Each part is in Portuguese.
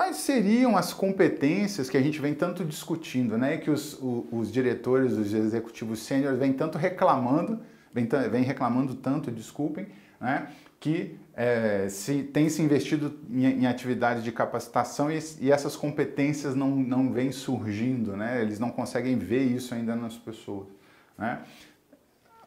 Quais seriam as competências que a gente vem tanto discutindo, né? Que os, os diretores, os executivos sêniores vêm tanto reclamando, vêm, vêm reclamando tanto, desculpem, né? Que é, se, tem se investido em, em atividades de capacitação e, e, essas competências não, não vêm surgindo, né? Eles não conseguem ver isso ainda nas pessoas, né?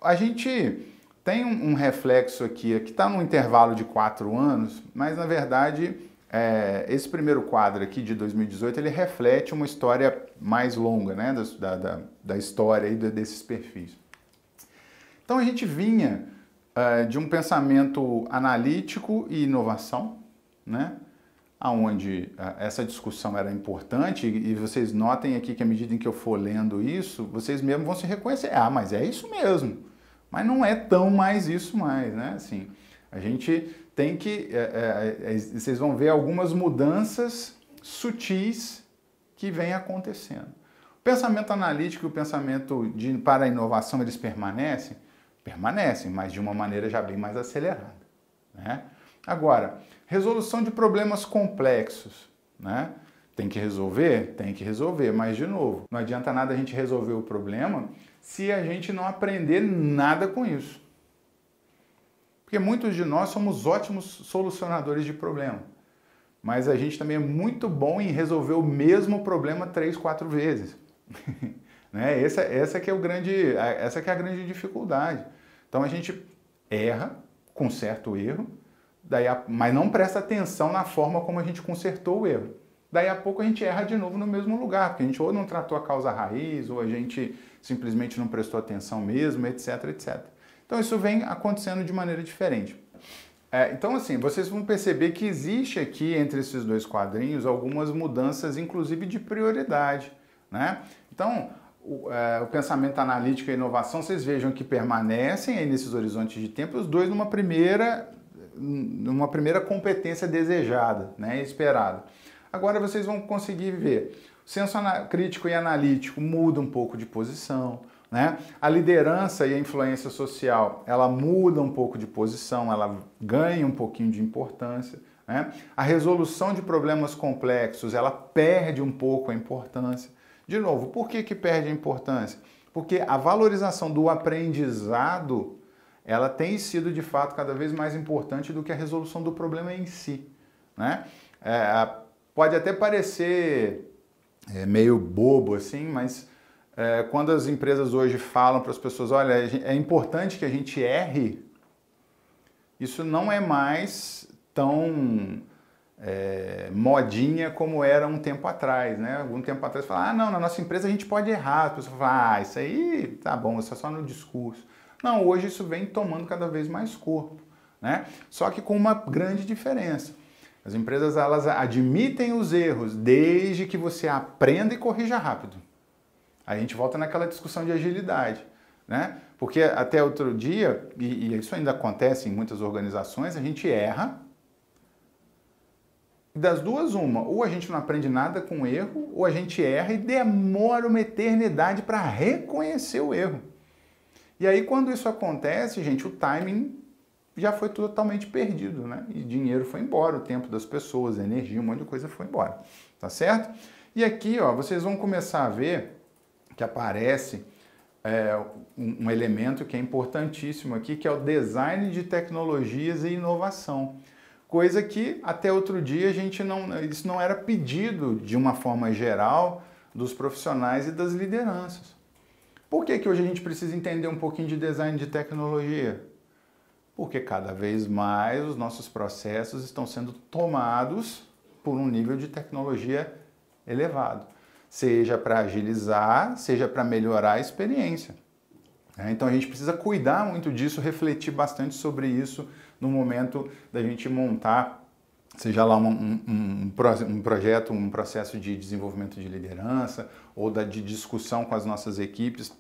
A gente tem um, um reflexo aqui, que está num intervalo de quatro anos, mas na verdade é, esse primeiro quadro aqui de 2018 ele reflete uma história mais longa, né, da, da, da história e desses perfis. Então a gente vinha uh, de um pensamento analítico e inovação, né, aonde uh, essa discussão era importante e, vocês notem aqui que à medida em que eu for lendo isso, vocês mesmos vão se reconhecer, ah, mas é isso mesmo, mas não é tão mais isso mais, né, assim, a gente tem que. É, é, é vocês vão ver algumas mudanças sutis que vêm acontecendo. O pensamento analítico e o pensamento de, para a inovação, eles permanecem? Permanecem, mas de uma maneira já bem mais acelerada. Né? Agora, resolução de problemas complexos. Né? Tem que resolver? Tem que resolver, mas de novo, não adianta nada a gente resolver o problema se a gente não aprender nada com isso. Porque muitos de nós somos ótimos solucionadores de problema. Mas a gente também é muito bom em resolver o mesmo problema três, quatro vezes. né? Essa, essa que é o grande, essa que é a grande dificuldade. Então a gente erra com certo erro, daí a, mas não presta atenção na forma como a gente consertou o erro. Daí a pouco a gente erra de novo no mesmo lugar, porque a gente ou não tratou a causa raiz, ou a gente simplesmente não prestou atenção mesmo, etc, etc. Então isso vem acontecendo de maneira diferente. É, então, assim, vocês vão perceber que existe aqui entre esses dois quadrinhos algumas mudanças, inclusive de prioridade. Né? Então, o, é, o, pensamento analítico e a inovação, vocês vejam que permanecem aí nesses horizontes de tempo, os dois numa primeira, numa primeira competência desejada, né, esperada. Agora vocês vão conseguir ver. O senso crítico e analítico muda um pouco de posição. Né? A liderança e a influência social, ela muda um pouco de posição, ela ganha um pouquinho de importância. Né? A resolução de problemas complexos, ela perde um pouco a importância. De novo, por que, que perde a importância? Porque a valorização do aprendizado, ela tem sido de fato cada vez mais importante do que a resolução do problema em si. Né? É, pode até parecer é, meio bobo assim, mas é, quando as empresas hoje falam para as pessoas, olha, é importante que a gente erre, isso não é mais tão é, modinha como era um tempo atrás, né? Algum tempo atrás falar, ah, não, na nossa empresa a gente pode errar. As pessoas falam, ah, isso aí tá bom, isso é só no discurso. Não, hoje isso vem tomando cada vez mais corpo, né? Só que com uma grande diferença. As empresas elas admitem os erros desde que você aprenda e corrija rápido. Aí a gente volta naquela discussão de agilidade, né? Porque até outro dia, e, e isso ainda acontece em muitas organizações, a gente erra. E das duas, uma, ou a gente não aprende nada com o erro, ou a gente erra e demora uma eternidade para reconhecer o erro. E aí, quando isso acontece, gente, o timing já foi totalmente perdido, né? E dinheiro foi embora, o tempo das pessoas, a energia, um monte de coisa foi embora, tá certo? E aqui, ó, vocês vão começar a ver que aparece é, um, um elemento que é importantíssimo aqui, que é o design de tecnologias e inovação. Coisa que até outro dia a gente não. Isso não era pedido de uma forma geral dos profissionais e das lideranças. Por que, que hoje a gente precisa entender um pouquinho de design de tecnologia? Porque cada vez mais os nossos processos estão sendo tomados por um nível de tecnologia elevado seja para agilizar, seja para melhorar a experiência. Né? Então a gente precisa cuidar muito disso, refletir bastante sobre isso no momento da gente montar, seja lá um, um, um, um projeto, um processo de desenvolvimento de liderança ou da, de discussão com as nossas equipes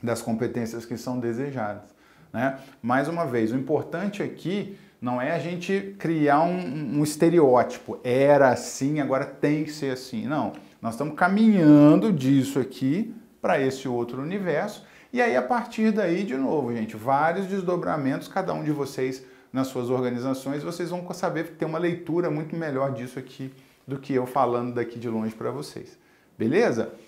das competências que são desejadas. Né? Mais uma vez, o importante aqui não é a gente criar um estereótipo, era assim, agora tem que ser assim. Não nós estamos caminhando disso aqui para esse outro universo. E aí, a partir daí, de novo, gente, vários desdobramentos, cada um de vocês nas suas organizações, vocês vão saber ter uma leitura muito melhor disso aqui do que eu falando daqui de longe para vocês. Beleza?